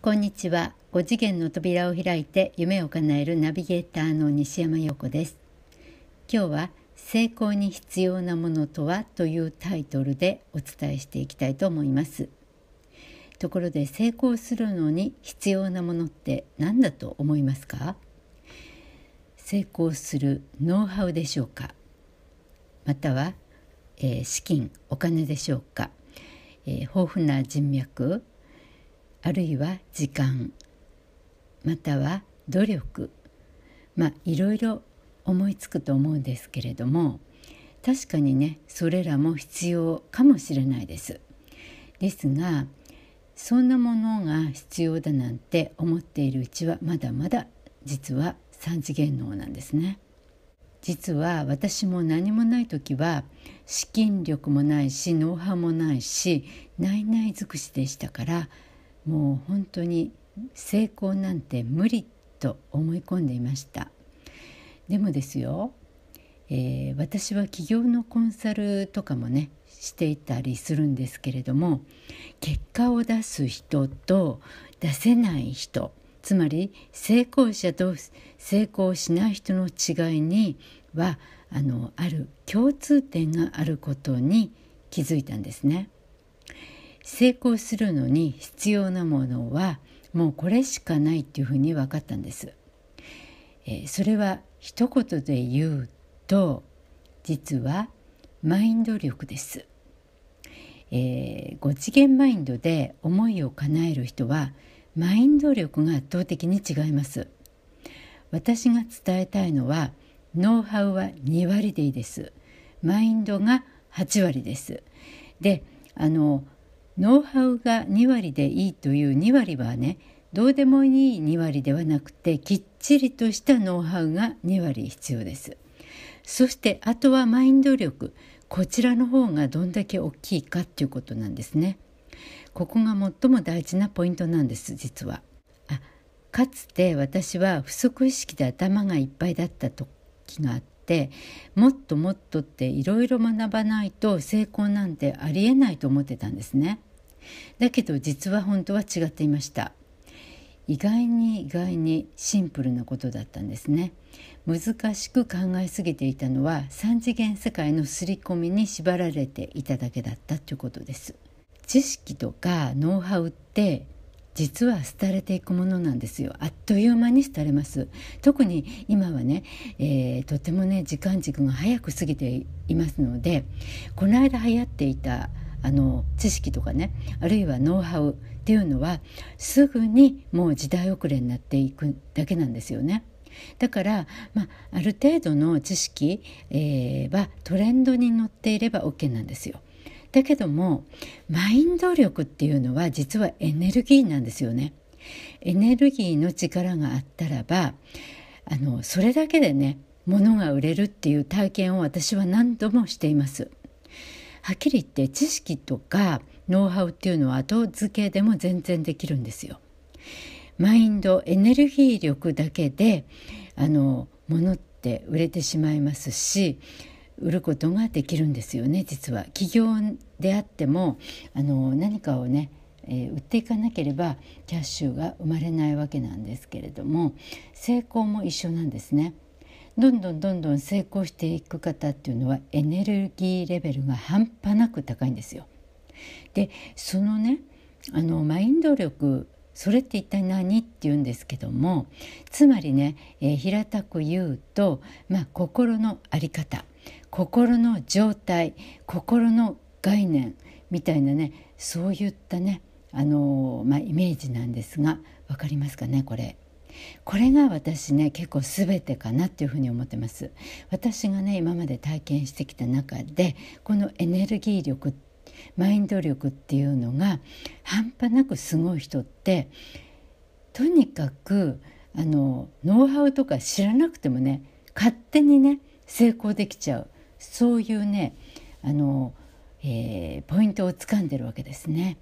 こんにちは5次元の扉を開いて夢を叶えるナビゲーターの西山陽子です今日は成功に必要なものとはというタイトルでお伝えしていきたいと思いますところで成功するのに必要なものって何だと思いますか成功するノウハウでしょうかまたは、えー、資金お金でしょうか、えー、豊富な人脈あるいは時間または努力まあいろいろ思いつくと思うんですけれども確かにねそれらも必要かもしれないです。ですがそんなものが必要だなんて思っているうちはまだまだ実は三次元能なんですね。実は私も何もない時は資金力もないしノウハウもないし内々尽くしでしたからもう本当に成功なんて無理と思い込んでいましたでもですよ、えー、私は起業のコンサルとかもねしていたりするんですけれども結果を出す人と出せない人つまり成功者と成功しない人の違いにはあのある共通点があることに気づいたんですね。成功するのに必要なものはもうこれしかないっていうふうに分かったんです。えそれは一言で言うと実はマインド力です。えー、5次元マインドで思いを叶える人はマインド力が圧倒的に違います私が伝えたいのはノウハウは2割でいいですマインドが8割ですであのノウハウが2割でいいという2割はねどうでもいい2割ではなくてきっちりとしたノウハウが2割必要です。そしてあとはマインド力こちらの方がどんだけ大きいかっていうことなんですね。ここが最も大事なポイントなんです実はあ。かつて私は不足意識で頭がいっぱいだった時があってもっともっとっていろいろ学ばないと成功なんてありえないと思ってたんですね。だけど実は本当は違っていました意外に意外にシンプルなことだったんですね難しく考えすぎていたのは三次元世界の刷り込みに縛られていただけだったということです知識とかノウハウって実は廃れていくものなんですよあっという間に廃れます特に今はね、えー、とてもね時間軸が早く過ぎていますのでこの間流行っていたあの知識とかねあるいはノウハウっていうのはすぐにもう時代遅れになっていくだけなんですよね。だから、まあ、ある程度の知識、えー、はトレンドに乗っていれば OK なんですよ。だけどもマインド力っていうのは実はエネルギーなんですよね。エネルギーの力があったらばあのそれだけでね物が売れるっていう体験を私は何度もしています。はっきり言って知識とかノウハウっていうのは後付けでも全然できるんですよ。マインドエネルギー力だけであの物って売れてしまいますし売ることができるんですよね実は。企業であってもあの何かをねえ売っていかなければキャッシュが生まれないわけなんですけれども成功も一緒なんですね。どんどんどんどん成功していく方っていうのはエネルギーレベルが半端なく高いんですよ。でそのねあのマインド力それって一体何って言うんですけどもつまりね、えー、平たく言うと、まあ、心の在り方心の状態心の概念みたいなねそういったねあのー、まあ、イメージなんですが分かりますかねこれ。これが私ね結構全てかなっていうふうに思ってます私がね今まで体験してきた中でこのエネルギー力マインド力っていうのが半端なくすごい人ってとにかくあのノウハウとか知らなくてもね勝手にね成功できちゃうそういうねあの、えー、ポイントをつかんでるわけですね。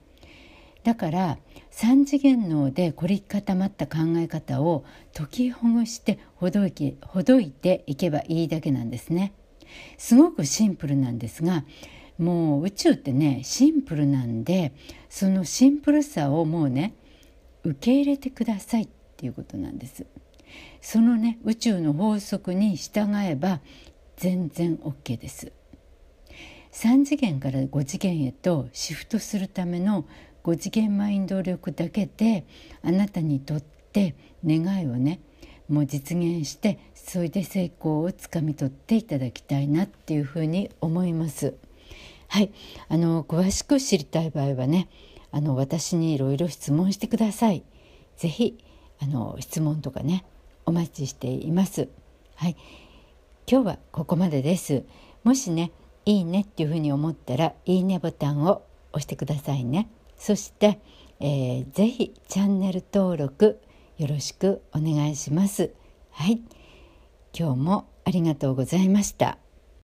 だから3次元脳で凝り固まった考え方を解きほぐして解き解いていけばいいだけなんですね。すごくシンプルなんですがもう宇宙ってねシンプルなんでそのシンプルさをもうね受け入れてくださいっていうことなんです。そのね宇宙の法則に従えば全然 OK です。3次元から5次元へとシフトするための5次元マインド力だけであなたにとって願いをねもう実現してそれで成功をつかみ取っていただきたいなっていうふうに思います。はいあの詳しく知りたい場合はねあの私にいろいろ質問してください。ぜひあの質問とかねお待ちしています。はい、今日はここまでです。もしねいいねっていうふうに思ったらいいねボタンを押してくださいね。そして、えー、ぜひチャンネル登録よろしくお願いします。はい、今日もありがとうございました。